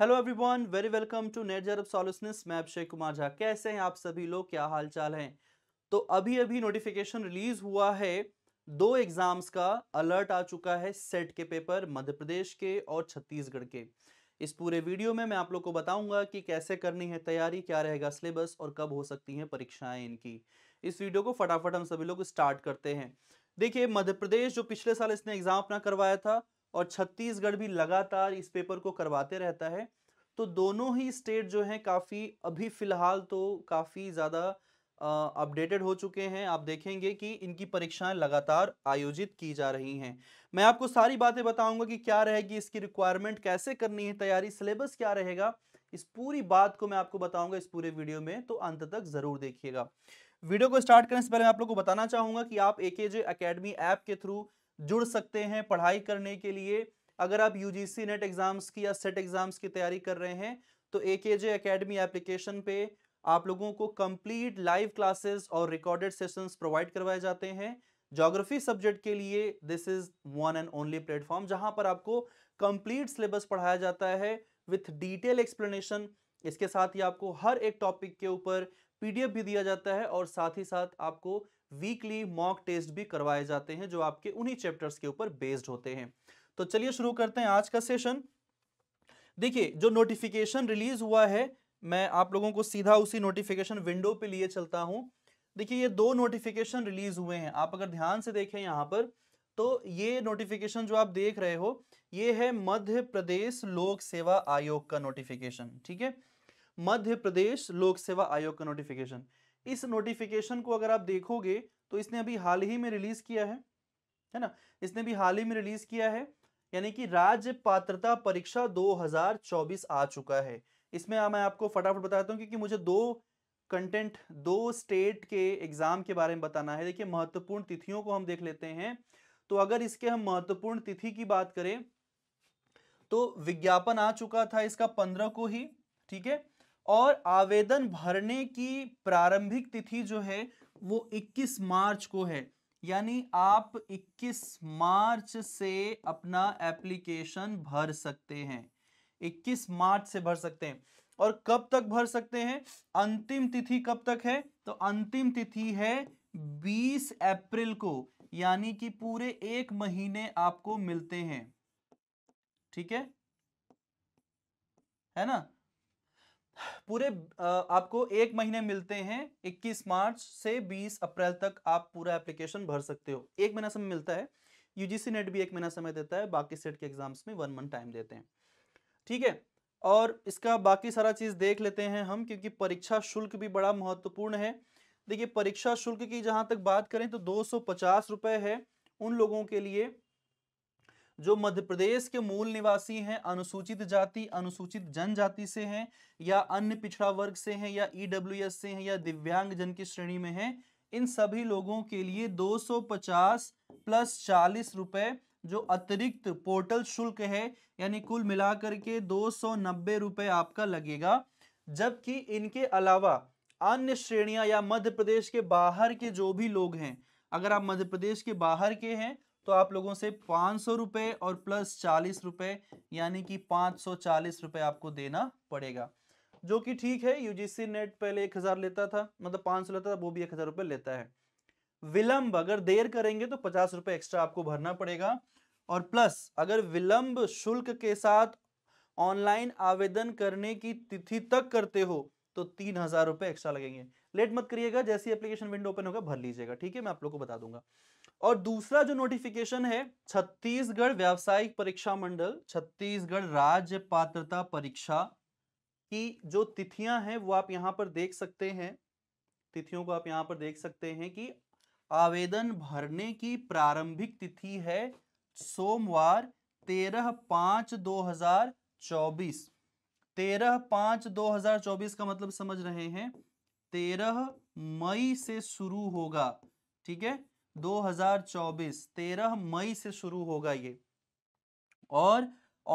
hello everyone very welcome to नेटर जरब solutionist मैं अभिषेक कुमार झा कैसे हैं आप सभी लोग क्या हाल चाल हैं तो अभी अभी नोटिफिकेशन रिलीज हुआ है दो एग्जाम्स का अलर्ट आ चुका है सेट के पेपर मध्य प्रदेश के और छत्तीसगढ़ के इस पूरे वीडियो में मैं आप लोग को बताऊंगा कि कैसे करनी है तैयारी क्या रहेगा सिलेबस और कब हो सकती हैं परीक्षाएं इनकी इस वीडियो को फटाफट हम सभी लोग स्टार्ट करते हैं देखिए मध्य प्रदेश जो पिछले साल इसने एग्जाम अपना करवाया था और छत्तीसगढ़ भी लगातार इस पेपर को करवाते रहता है तो दोनों ही स्टेट जो हैं काफ़ी अभी फ़िलहाल तो काफ़ी ज़्यादा अपडेटेड हो चुके हैं आप देखेंगे कि इनकी परीक्षाएं लगातार आयोजित की जा रही हैं मैं आपको सारी बातें बताऊंगा कि क्या रहेगी इसकी रिक्वायरमेंट कैसे करनी है तैयारी सिलेबस क्या रहेगा इस पूरी बात को मैं आपको बताऊंगा इस पूरे वीडियो में तो अंत तक ज़रूर देखिएगा वीडियो को स्टार्ट करने से पहले मैं आप लोग को बताना चाहूँगा कि आप A K J academy app के थ्रू जुड़ सकते हैं पढ़ाई करने के लिए अगर आप यूजीसी नेट एग्ज़ाम्स की या सेट एग्ज़ाम्स e की तैयारी कर रहे हैं तो ए के जे अकेडमी एप्लीकेशन पे आप लोगों को कंप्लीट लाइव क्लासेस और रिकॉर्डेड सेशंस प्रोवाइड करवाए जाते हैं जोग्राफी सब्जेक्ट के लिए this is one and only platform जहां पर आपको कंप्लीट सिलेबस पढ़ाया जाता है विथ डिटेल एक्सप्लेनेशन इसके साथ ही आपको हर एक टॉपिक के ऊपर पीडीएफ भी दिया जाता है और साथ ही साथ आपको वीकली मॉक टेस्ट भी करवाए जाते हैं जो आपके उन्हीं चैप्टर्स के ऊपर बेस्ड होते हैं तो चलिए शुरू करते हैं आज का सेशन देखिए जो नोटिफिकेशन रिलीज हुआ है मैं आप लोगों को सीधा उसी नोटिफिकेशन विंडो पे लिए चलता हूँ देखिए ये दो नोटिफिकेशन रिलीज हुए हैं आप अगर ध्यान से देखें यहाँ पर तो ये नोटिफिकेशन जो आप देख रहे हो ये है मध्य प्रदेश लोक सेवा आयोग का नोटिफिकेशन ठीक है मध्य प्रदेश लोक सेवा आयोग का नोटिफिकेशन इस नोटिफिकेशन को अगर आप देखोगे तो इसने अभी हाल ही में रिलीज किया है है ना इसने भी हाल ही में रिलीज किया है यानी कि राज्य पात्रता परीक्षा 2024 आ चुका है इसमें मैं आपको फटाफट बताता हूँ क्योंकि मुझे दो कंटेंट दो स्टेट के एग्जाम के बारे में बताना है देखिए महत्वपूर्ण तिथियों को हम देख लेते हैं तो अगर इसके हम महत्वपूर्ण तिथि की बात करें तो विज्ञापन आ चुका था इसका पंद्रह को ही ठीक है और आवेदन भरने की प्रारंभिक तिथि जो है वो 21 मार्च को है यानी आप 21 मार्च से अपना एप्लीकेशन भर सकते हैं 21 मार्च से भर सकते हैं और कब तक भर सकते हैं अंतिम तिथि कब तक है तो अंतिम तिथि है 20 अप्रैल को यानी कि पूरे एक महीने आपको मिलते हैं ठीक है है ना पूरे आपको एक महीने मिलते हैं 21 मार्च से 20 अप्रैल तक आप पूरा एप्लीकेशन भर सकते हो एक महीना समय मिलता है यूजीसी नेट भी एक महीना समय देता है बाकी सेट के एग्जाम्स में वन मंथ टाइम देते हैं ठीक है और इसका बाकी सारा चीज़ देख लेते हैं हम क्योंकि परीक्षा शुल्क भी बड़ा महत्वपूर्ण है देखिए परीक्षा शुल्क की जहां तक बात करें तो दो सौ है उन लोगों के लिए जो मध्य प्रदेश के मूल निवासी हैं अनुसूचित जाति अनुसूचित जनजाति से हैं या अन्य पिछड़ा वर्ग से हैं या ईडब्ल्यूएस e से हैं या दिव्यांग जन की श्रेणी में हैं इन सभी लोगों के लिए 250 प्लस चालीस रुपए जो अतिरिक्त पोर्टल शुल्क है यानी कुल मिलाकर के दो सौ रुपए आपका लगेगा जबकि इनके अलावा अन्य श्रेणियां या मध्य प्रदेश के बाहर के जो भी लोग हैं अगर आप मध्य प्रदेश के बाहर के हैं तो आप लोगों से पाँच सौ रुपये और प्लस चालीस रुपये यानी कि पाँच सौ चालीस रुपये आपको देना पड़ेगा जो कि ठीक है यूजीसी नेट पहले एक हज़ार लेता था मतलब पाँच सौ लेता था वो भी एक हज़ार रुपये लेता है विलंब अगर देर करेंगे तो पचास रुपये एक्स्ट्रा आपको भरना पड़ेगा और प्लस अगर विलंब शुल्क के साथ ऑनलाइन आवेदन करने की तिथि तक करते हो तो तीन हज़ार रुपए एक्स्ट्रा लगेंगे लेट मत करिएगा जैसी एप्लीकेशन विंडो ओपन होगा भर लीजिएगा ठीक है मैं आप लोग को बता दूंगा और दूसरा जो नोटिफिकेशन है छत्तीसगढ़ व्यावसायिक परीक्षा मंडल छत्तीसगढ़ राज्य पात्रता परीक्षा की जो तिथियां हैं वो आप यहाँ पर देख सकते हैं तिथियों को आप यहाँ पर देख सकते हैं कि आवेदन भरने की प्रारंभिक तिथि है सोमवार तेरह पांच दो हजार चौबीस तेरह पांच दो हजार चौबीस का मतलब समझ रहे हैं तेरह मई से शुरू होगा ठीक है 2024 13 मई से शुरू होगा ये और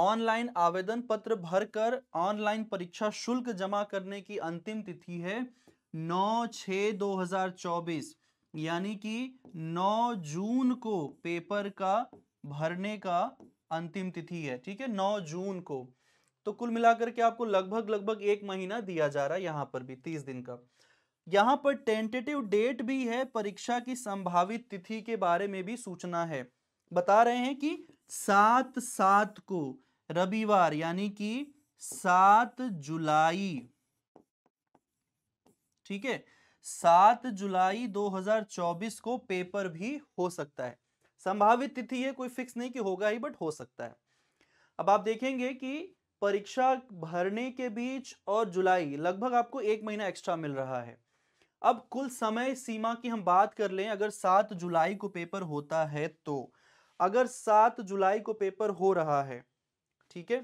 ऑनलाइन आवेदन पत्र भरकर ऑनलाइन परीक्षा शुल्क जमा करने की अंतिम तिथि है 9 छः 2024 यानी कि 9 जून को पेपर का भरने का अंतिम तिथि है ठीक है 9 जून को तो कुल मिलाकर के आपको लगभग लगभग एक महीना दिया जा रहा है यहाँ पर भी तीस दिन का यहाँ पर टेंटेटिव डेट भी है परीक्षा की संभावित तिथि के बारे में भी सूचना है बता रहे हैं कि सात सात को रविवार यानी कि सात जुलाई ठीक है सात जुलाई 2024 को पेपर भी हो सकता है संभावित तिथि है कोई फिक्स नहीं कि होगा ही बट हो सकता है अब आप देखेंगे कि परीक्षा भरने के बीच और जुलाई लगभग आपको एक महीना एक्स्ट्रा मिल रहा है अब कुल समय सीमा की हम बात कर लें अगर सात जुलाई को पेपर होता है तो अगर सात जुलाई को पेपर हो रहा है ठीक है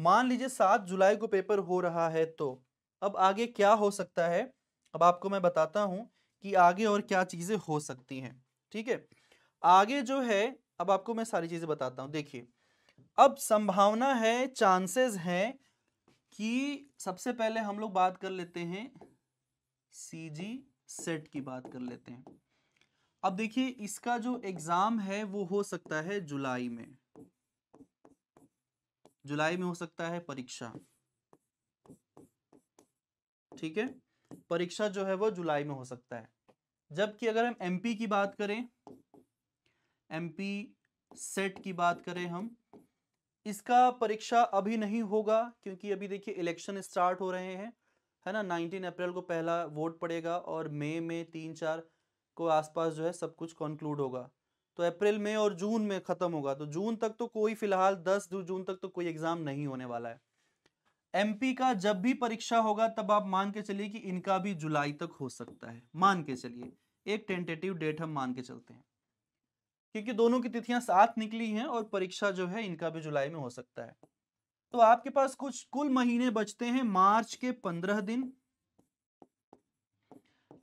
मान लीजिए सात जुलाई को पेपर हो रहा है तो अब आगे क्या हो सकता है अब आपको मैं बताता हूं कि आगे और क्या चीज़ें हो सकती हैं ठीक है आगे जो है अब आपको मैं सारी चीज़ें बताता हूं देखिए अब संभावना है चांसेस हैं कि सबसे पहले हम लोग बात कर लेते हैं सी जी सेट की बात कर लेते हैं अब देखिए इसका जो एग्ज़ाम है वो हो सकता है जुलाई में जुलाई में हो सकता है परीक्षा ठीक है परीक्षा जो है वो जुलाई में हो सकता है जबकि अगर हम एमपी की बात करें एमपी सेट की बात करें हम इसका परीक्षा अभी नहीं होगा क्योंकि अभी देखिए इलेक्शन स्टार्ट हो रहे हैं है ना नाइनटीन अप्रैल को पहला वोट पड़ेगा और मई में तीन चार को आसपास जो है सब कुछ कंक्लूड होगा तो अप्रैल में और जून में ख़त्म होगा तो जून तक तो कोई फिलहाल दस जून तक तो कोई एग्ज़ाम नहीं होने वाला है एमपी का जब भी परीक्षा होगा तब आप मान के चलिए कि इनका भी जुलाई तक हो सकता है मान के चलिए एक टेंटेटिव डेट हम मान के चलते हैं क्योंकि दोनों की तिथियां साथ निकली हैं और परीक्षा जो है इनका भी जुलाई में हो सकता है तो आपके पास कुछ कुल महीने बचते हैं मार्च के पंद्रह दिन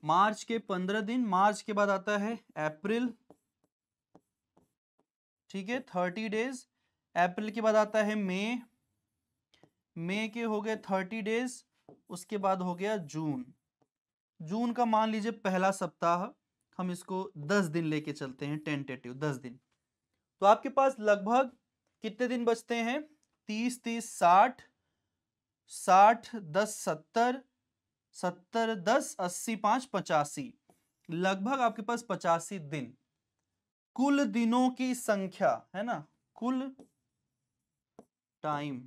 मार्च के पंद्रह दिन मार्च के बाद आता है अप्रैल ठीक है थर्टी डेज अप्रैल के बाद आता है मई मई के हो गए थर्टी डेज उसके बाद हो गया जून जून का मान लीजिए पहला सप्ताह हम इसको दस दिन लेके चलते हैं टेंटेटिव दस दिन तो आपके पास लगभग कितने दिन बचते हैं तीस तीस साठ साठ दस सत्तर सत्तर दस अस्सी पाँच पचासी लगभग आपके पास पचासी दिन कुल दिनों की संख्या है ना कुल टाइम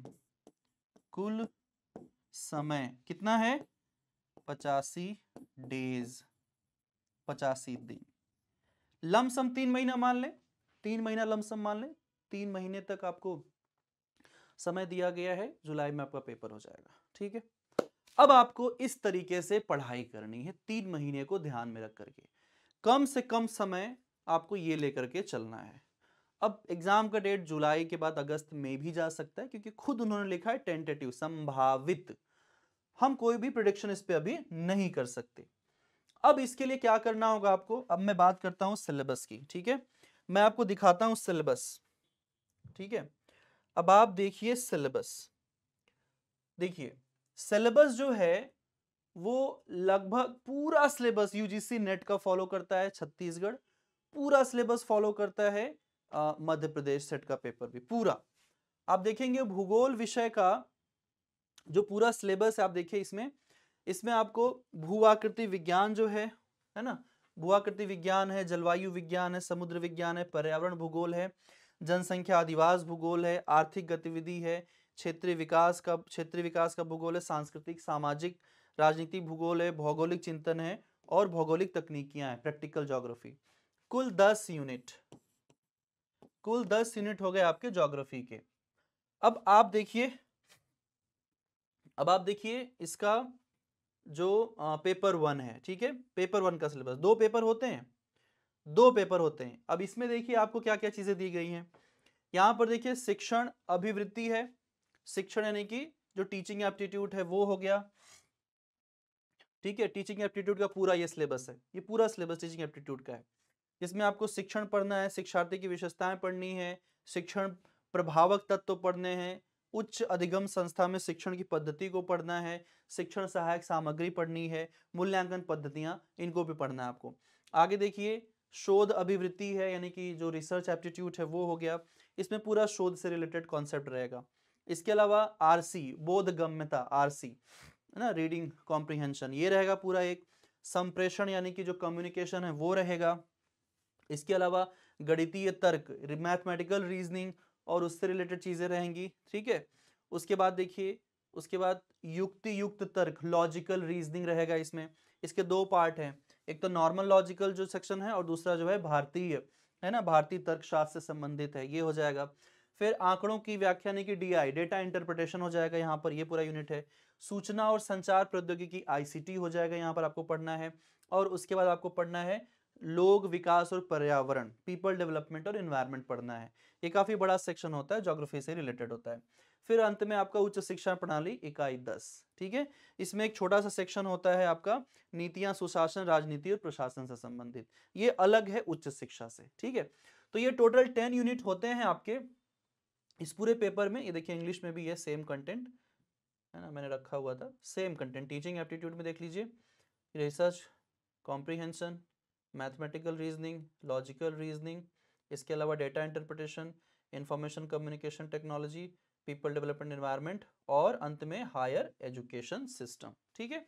कुल समय कितना है पचासी डेज पचासी दिन लमसम तीन महीना मान लें तीन महीना लमसम मान लें तीन महीने तक आपको समय दिया गया है जुलाई में आपका पेपर हो जाएगा ठीक है अब आपको इस तरीके से पढ़ाई करनी है तीन महीने को ध्यान में रख करके कम से कम समय आपको ये लेकर के चलना है अब एग्जाम का डेट जुलाई के बाद अगस्त में भी जा सकता है क्योंकि खुद उन्होंने लिखा है टेंटेटिव संभावित हम कोई भी प्रोडिक्शन इस पर अभी नहीं कर सकते अब इसके लिए क्या करना होगा आपको अब मैं बात करता हूं सिलेबस की ठीक है मैं आपको दिखाता हूं सिलेबस ठीक है अब आप देखिए सिलेबस देखिए सिलेबस जो है वो लगभग पूरा सिलेबस यूजीसी नेट का फॉलो करता है छत्तीसगढ़ पूरा सिलेबस फॉलो करता है मध्य प्रदेश सेट का पेपर भी पूरा आप देखेंगे भूगोल विषय का जो पूरा सिलेबस है आप देखिए इसमें इसमें आपको भूआकृति विज्ञान जो है है ना भूआकृति विज्ञान है जलवायु विज्ञान है समुद्र विज्ञान है पर्यावरण भूगोल है जनसंख्या आदिवास भूगोल है आर्थिक गतिविधि है क्षेत्रीय विकास का क्षेत्रीय विकास का भूगोल है सांस्कृतिक सामाजिक राजनीतिक भूगोल है भौगोलिक चिंतन है और भौगोलिक तकनीकियां हैं प्रैक्टिकल जोग्राफी कुल दस यूनिट कुल दस यूनिट हो गए आपके ज्योग्राफी के अब आप देखिए अब आप देखिए इसका जो पेपर वन है ठीक है पेपर वन का सिलेबस दो पेपर होते हैं दो पेपर होते हैं अब इसमें देखिए आपको क्या क्या चीज़ें दी गई हैं यहाँ पर देखिए शिक्षण अभिवृत्ति है शिक्षण यानी कि जो टीचिंग एप्टीट्यूड है वो हो गया ठीक है टीचिंग एप्टीट्यूड का पूरा ये सिलेबस है ये पूरा सिलेबस टीचिंग एप्टीट्यूड का है जिसमें आपको शिक्षण पढ़ना है शिक्षार्थी की विशेषताएं पढ़नी है शिक्षण प्रभावक तत्व पढ़ने हैं उच्च अधिगम संस्था में शिक्षण की पद्धति को पढ़ना है शिक्षण सहायक सामग्री पढ़नी है मूल्यांकन पद्धतियां इनको भी पढ़ना है आपको आगे देखिए शोध अभिवृत्ति है यानी कि जो रिसर्च एप्टीट्यूट है वो हो गया इसमें पूरा शोध से रिलेटेड कॉन्सेप्ट रहेगा इसके अलावा आरसी बोधगम्यता आरसी है ना रीडिंग कॉम्प्रिहेंशन ये रहेगा पूरा एक संप्रेषण यानी कि जो कम्युनिकेशन है वो रहेगा इसके अलावा गणितीय तर्क मैथमेटिकल रीजनिंग और उससे रिलेटेड चीज़ें रहेंगी ठीक है उसके बाद देखिए उसके बाद युक्ति युक्त तर्क लॉजिकल रीजनिंग रहेगा इसमें इसके दो पार्ट हैं एक तो नॉर्मल लॉजिकल जो सेक्शन है और दूसरा जो है भारतीय है, ना भारतीय तर्कशास्त्र से संबंधित है ये हो जाएगा फिर आंकड़ों की व्याख्या की कि डीआई डेटा इंटरप्रिटेशन हो जाएगा यहाँ पर ये पूरा यूनिट है सूचना और संचार प्रौद्योगिकी आईसीटी हो जाएगा यहाँ पर आपको पढ़ना है और उसके बाद आपको पढ़ना है लोग विकास और पर्यावरण पीपल डेवलपमेंट और इन्वायरमेंट पढ़ना है ये काफी बड़ा सेक्शन होता है जोग्राफी से रिलेटेड होता है फिर अंत में आपका उच्च शिक्षा प्रणाली इकाई दस ठीक है इसमें एक छोटा सा सेक्शन होता है आपका नीतियां सुशासन राजनीति और प्रशासन से संबंधित ये अलग है उच्च शिक्षा से ठीक है तो ये टोटल टेन यूनिट होते हैं आपके इस पूरे पेपर में ये देखिए इंग्लिश में भी है सेम कंटेंट है ना मैंने रखा हुआ था सेम कंटेंट टीचिंग एप्टीट्यूड में देख लीजिए research comprehension mathematical reasoning logical reasoning इसके अलावा data interpretation information communication technology people development environment और अंत में हायर एजुकेशन सिस्टम ठीक है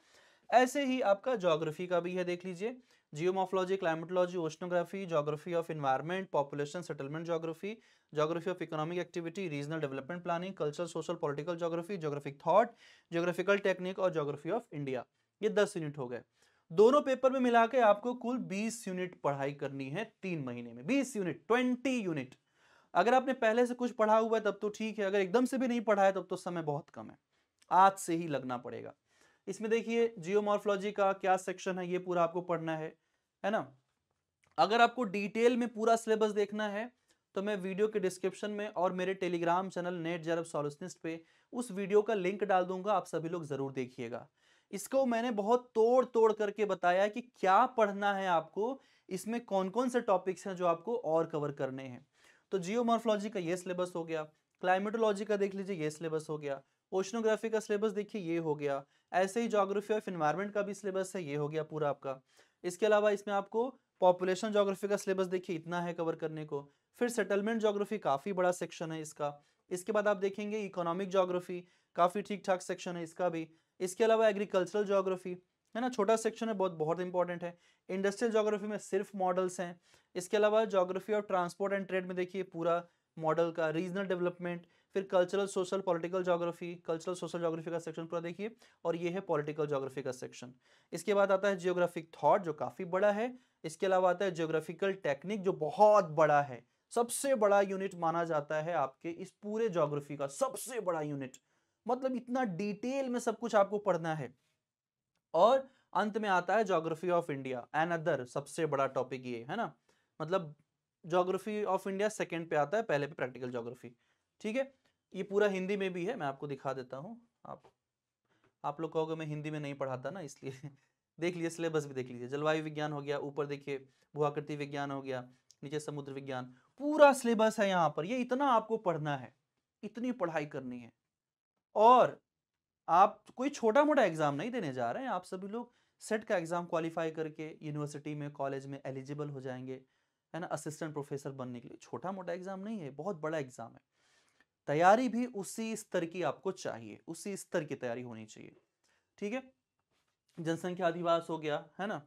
ऐसे ही आपका जोग्राफी का भी है देख लीजिए geomorphology climatology oceanography geography of environment population settlement geography geography of economic activity regional development planning culture social political geography geographic thought geographical technique और जोग्राफी ऑफ इंडिया ये दस यूनिट हो गए दोनों पेपर में मिला के आपको कुल 20 यूनिट पढ़ाई करनी है तीन महीने में 20 यूनिट 20 यूनिट अगर आपने पहले से कुछ पढ़ा हुआ है तब तो ठीक है अगर एकदम से भी नहीं पढ़ा है तब तो समय बहुत कम है आज से ही लगना पड़ेगा इसमें देखिए जियोमॉर्फोलॉजी का क्या सेक्शन है ये पूरा आपको पढ़ना है है ना अगर आपको डिटेल में पूरा सिलेबस देखना है तो मैं वीडियो के डिस्क्रिप्शन में और मेरे टेलीग्राम चैनल नेट जरब सॉल्यूशनिस्ट पे उस वीडियो का लिंक डाल दूंगा आप सभी लोग ज़रूर देखिएगा इसको मैंने बहुत तोड़ तोड़ करके बताया कि क्या पढ़ना है आपको इसमें कौन कौन से टॉपिक्स हैं जो आपको और कवर करने हैं तो जियोमॉर्फोलॉजी का ये सिलेबस हो गया क्लाइमेटोलॉजी का देख लीजिए ये सिलेबस हो गया ओशनोग्राफी का सिलेबस देखिए ये हो गया ऐसे ही जोग्राफी ऑफ इन्वायरमेंट का भी सिलेबस है ये हो गया पूरा आपका इसके अलावा इसमें आपको पॉपुलेशन जोग्राफी का सिलेबस देखिए इतना है कवर करने को फिर सेटलमेंट जोग्राफी काफ़ी बड़ा सेक्शन है इसका इसके बाद आप देखेंगे इकोनॉमिक जोग्राफी काफ़ी ठीक ठाक सेक्शन है इसका भी इसके अलावा एग्रीकल्चरल जोग्राफी है ना छोटा सेक्शन है बहुत बहुत इंपॉर्टेंट है इंडस्ट्रियल जोग्राफी में सिर्फ मॉडल्स हैं इसके अलावा जोग्राफी और ट्रांसपोर्ट एंड ट्रेड में देखिए पूरा मॉडल का रीजनल डेवलपमेंट फिर cultural social political geography cultural social geography का सेक्शन पूरा देखिए और ये है पॉलिटिकल जोग्राफी का सेक्शन इसके बाद आता है जियोग्राफिक थॉट जो काफ़ी बड़ा है इसके अलावा आता है जियोग्राफिकल टेक्निक जो बहुत बड़ा है सबसे बड़ा यूनिट माना जाता है आपके इस पूरे जोग्राफी का सबसे बड़ा यूनिट मतलब इतना डिटेल में सब कुछ आपको पढ़ना है और अंत में आता है geography of India another सबसे बड़ा टॉपिक ये है ना मतलब ज्योग्राफी ऑफ इंडिया सेकंड पे आता है पहले पे प्रैक्टिकल जोग्राफी ठीक है ये पूरा हिंदी में भी है मैं आपको दिखा देता हूँ आप आप लोग कहोगे मैं हिंदी में नहीं पढ़ाता ना इसलिए देख लीजिए सिलेबस भी देख लीजिए जलवायु विज्ञान हो गया ऊपर देखिए भूआकृति विज्ञान हो गया नीचे समुद्र विज्ञान पूरा सिलेबस है यहाँ पर ये इतना आपको पढ़ना है इतनी पढ़ाई करनी है और आप कोई छोटा मोटा एग्ज़ाम नहीं देने जा रहे हैं आप सभी लोग सेट का एग्ज़ाम क्वालिफाई करके यूनिवर्सिटी में कॉलेज में एलिजिबल हो जाएंगे है ना असिस्टेंट प्रोफेसर बनने के लिए छोटा मोटा एग्ज़ाम नहीं है बहुत बड़ा एग्ज़ाम है तैयारी भी उसी स्तर की आपको चाहिए उसी स्तर की तैयारी होनी चाहिए ठीक है जनसंख्या अधिवास हो गया है ना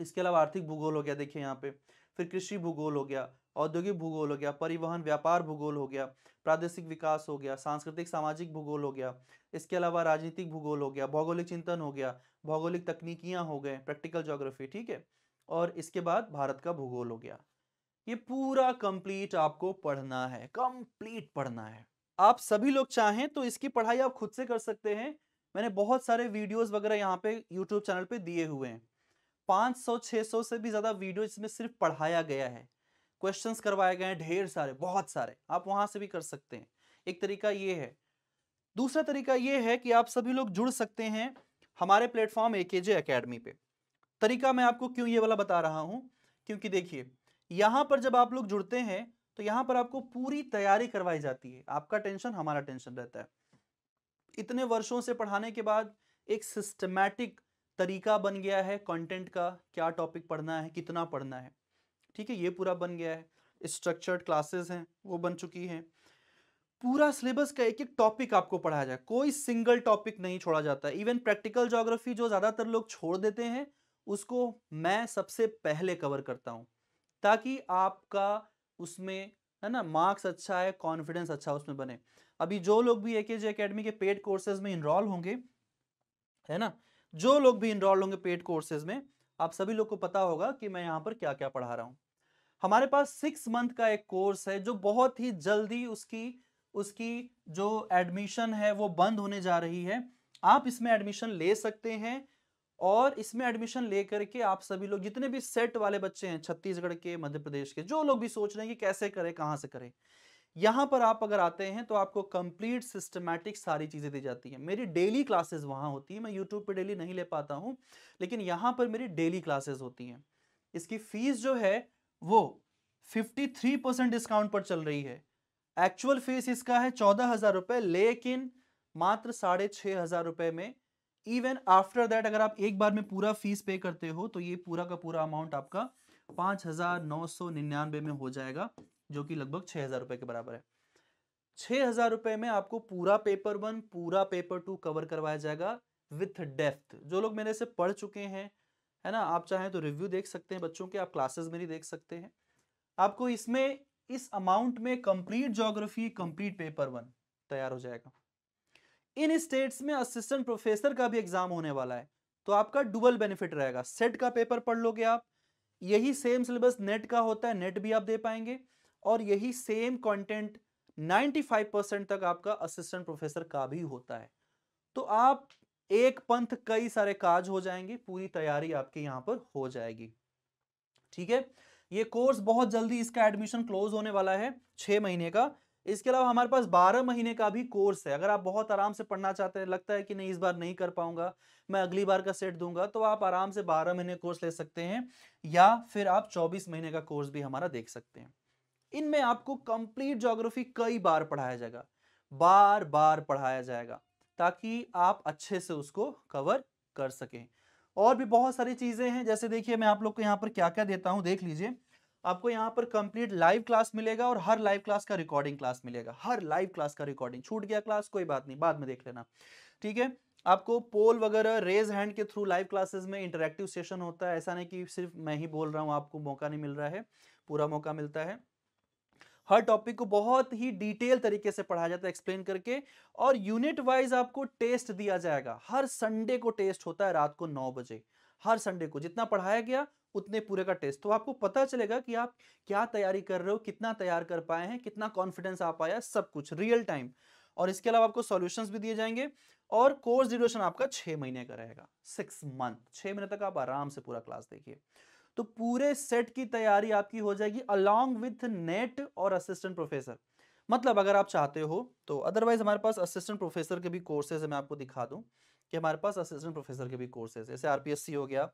इसके अलावा आर्थिक भूगोल हो गया देखिए यहाँ पे फिर कृषि भूगोल हो गया औद्योगिक भूगोल हो गया परिवहन व्यापार भूगोल हो गया प्रादेशिक विकास हो गया सांस्कृतिक सामाजिक भूगोल हो गया इसके अलावा राजनीतिक भूगोल हो गया भौगोलिक चिंतन हो गया भौगोलिक तकनीकियाँ हो गए प्रैक्टिकल जोग्राफी ठीक है और इसके बाद भारत का भूगोल हो गया ये पूरा कंप्लीट आपको पढ़ना है कंप्लीट पढ़ना है आप सभी लोग चाहें तो इसकी पढ़ाई आप खुद से कर सकते हैं मैंने बहुत सारे वीडियोस वगैरह यहाँ पे यूट्यूब चैनल पे दिए हुए हैं 500 600 से भी ज़्यादा वीडियो इसमें सिर्फ पढ़ाया गया है क्वेश्चन करवाए गए हैं ढेर सारे बहुत सारे आप वहां से भी कर सकते हैं एक तरीका ये है दूसरा तरीका ये है कि आप सभी लोग जुड़ सकते हैं हमारे प्लेटफॉर्म ए के जे अकेडमी पे तरीका मैं आपको क्यों ये वाला बता रहा हूँ क्योंकि देखिए यहां पर जब आप लोग जुड़ते हैं तो यहाँ पर आपको पूरी तैयारी करवाई जाती है आपका टेंशन हमारा टेंशन रहता है इतने वर्षों से पढ़ाने के बाद एक सिस्टमैटिक तरीका बन गया है कंटेंट का क्या टॉपिक पढ़ना है कितना पढ़ना है ठीक है ये पूरा बन गया है स्ट्रक्चर्ड क्लासेस हैं वो बन चुकी हैं पूरा सिलेबस का एक एक टॉपिक आपको पढ़ाया जाए कोई सिंगल टॉपिक नहीं छोड़ा जाता इवन प्रैक्टिकल जोग्राफी जो ज़्यादातर लोग छोड़ देते हैं उसको मैं सबसे पहले कवर करता हूँ ताकि आपका उसमें है ना मार्क्स अच्छा है कॉन्फिडेंस अच्छा उसमें बने अभी जो लोग भी एके जे अकेडमी के पेड कोर्सेज में इनरोल होंगे है ना जो लोग भी इनरोल होंगे पेड कोर्सेज में आप सभी लोग को पता होगा कि मैं यहाँ पर क्या क्या पढ़ा रहा हूँ हमारे पास सिक्स मंथ का एक कोर्स है जो बहुत ही जल्दी उसकी उसकी जो एडमिशन है वो बंद होने जा रही है आप इसमें एडमिशन ले सकते हैं और इसमें एडमिशन लेकर के आप सभी लोग जितने भी सेट वाले बच्चे हैं छत्तीसगढ़ के मध्य प्रदेश के जो लोग भी सोच रहे हैं कि कैसे करें कहाँ से करें यहाँ पर आप अगर आते हैं तो आपको कंप्लीट सिस्टमैटिक सारी चीज़ें दी जाती हैं मेरी डेली क्लासेस वहाँ होती है मैं यूट्यूब पे डेली नहीं ले पाता हूँ लेकिन यहाँ पर मेरी डेली क्लासेस होती हैं इसकी फीस जो है वो 53 परसेंट डिस्काउंट पर चल रही है एक्चुअल फीस इसका है चौदह हजार रुपए लेकिन मात्र साढ़े छह हजार रुपए में इवन आफ्टर दैट अगर आप एक बार में पूरा फीस पे करते हो तो ये पूरा का पूरा अमाउंट आपका पांच हजार नौ सौ निन्यानवे में हो जाएगा जो कि लगभग छह हजार रुपए के बराबर है छह हजार रुपये में आपको पूरा पेपर वन पूरा पेपर टू कवर करवाया जाएगा विथ डेफ्थ जो लोग मेरे से पढ़ चुके हैं है ना आप चाहें तो रिव्यू देख सकते हैं बच्चों के आप क्लासेस मेरी देख सकते हैं आपको इसमें इस अमाउंट में complete geography complete paper one तैयार हो जाएगा इन स्टेट्स में असिस्टेंट प्रोफेसर का भी एग्जाम होने वाला है तो आपका डुबल बेनिफिट रहेगा सेट का पेपर पढ़ लोगे आप यही सेम सिलेबस नेट का होता है नेट भी आप दे पाएंगे और यही सेम कंटेंट 95 परसेंट तक आपका असिस्टेंट प्रोफेसर का भी होता है तो आप एक पंथ कई सारे काज हो जाएंगे पूरी तैयारी आपके यहां पर हो जाएगी ठीक है ये कोर्स बहुत जल्दी इसका एडमिशन क्लोज होने वाला है छह महीने का इसके अलावा हमारे पास 12 महीने का भी कोर्स है अगर आप बहुत आराम से पढ़ना चाहते हैं लगता है कि नहीं इस बार नहीं कर पाऊंगा मैं अगली बार का सेट दूंगा तो आप आराम से 12 महीने कोर्स ले सकते हैं या फिर आप 24 महीने का कोर्स भी हमारा देख सकते हैं इनमें आपको कंप्लीट जोग्राफी कई बार पढ़ाया जाएगा बार बार पढ़ाया जाएगा ताकि आप अच्छे से उसको कवर कर सकें और भी बहुत सारी चीज़ें हैं जैसे देखिए मैं आप लोग को यहाँ पर क्या क्या देता हूँ देख लीजिए आपको यहाँ पर कंप्लीट लाइव क्लास मिलेगा और हर लाइव क्लास का रिकॉर्डिंग क्लास मिलेगा हर लाइव क्लास का रिकॉर्डिंग छूट गया क्लास कोई बात नहीं बाद में देख लेना ठीक है आपको पोल वगैरह रेज हैंड के थ्रू लाइव क्लासेस में इंटरेक्टिव सेशन होता है ऐसा नहीं कि सिर्फ मैं ही बोल रहा हूँ आपको मौका नहीं मिल रहा है पूरा मौका मिलता है हर टॉपिक को बहुत ही डिटेल तरीके से पढ़ाया जाता है एक्सप्लेन करके और यूनिट वाइज आपको टेस्ट दिया जाएगा हर संडे को टेस्ट होता है रात को नौ बजे हर संडे को जितना पढ़ाया गया उतने पूरे का टेस्ट तो आपको पता चलेगा कि आप क्या तैयारी कर रहे हो कितना तैयार कर पाए हैं कितना कॉन्फिडेंस आ पाया सब कुछ रियल टाइम और इसके अलावा आपको सॉल्यूशंस भी दिए जाएंगे और कोर्स ड्यूरेशन आपका छह महीने का रहेगा सिक्स मंथ छह महीने तक आप आराम से पूरा क्लास देखिए तो पूरे सेट की तैयारी आपकी हो जाएगी अलॉन्ग विथ नेट और असिस्टेंट प्रोफेसर मतलब अगर आप चाहते हो तो अदरवाइज हमारे पास असिस्टेंट प्रोफेसर के भी कोर्सेज मैं आपको दिखा दूं कि हमारे पास असिस्टेंट प्रोफेसर के भी कोर्सेज जैसे आरपीएससी हो गया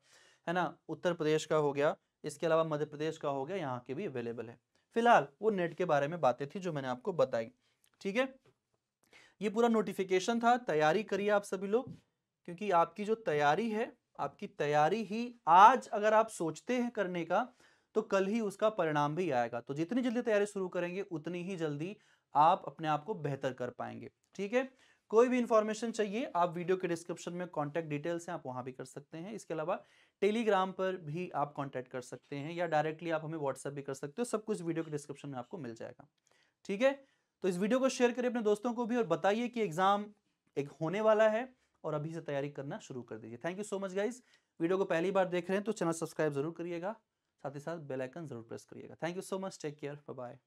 है ना उत्तर प्रदेश का हो गया इसके अलावा मध्य प्रदेश का हो गया यहाँ के भी अवेलेबल है फिलहाल वो नेट के बारे में बातें थी जो मैंने आपको बताई ठीक है ये पूरा नोटिफिकेशन था तैयारी करिए आप सभी लोग क्योंकि आपकी जो तैयारी है आपकी तैयारी ही आज अगर आप सोचते हैं करने का तो कल ही उसका परिणाम भी आएगा तो जितनी जल्दी तैयारी शुरू करेंगे उतनी ही जल्दी आप अपने आप को बेहतर कर पाएंगे ठीक है कोई भी इंफॉर्मेशन चाहिए आप वीडियो के डिस्क्रिप्शन में कॉन्टैक्ट डिटेल्स हैं आप वहां भी कर सकते हैं इसके अलावा टेलीग्राम पर भी आप कॉन्टैक्ट कर सकते हैं या डायरेक्टली आप हमें व्हाट्सएप भी कर सकते हो सब कुछ वीडियो के डिस्क्रिप्शन में आपको मिल जाएगा ठीक है तो इस वीडियो को शेयर करिए अपने दोस्तों को भी और बताइए कि एग्ज़ाम एक होने वाला है और अभी से तैयारी करना शुरू कर दीजिए thank you so much guys video को पहली बार देख रहे हैं तो चैनल सब्सक्राइब जरूर करिएगा साथ ही साथ बेल आइकन जरूर प्रेस करिएगा thank you so much take care bye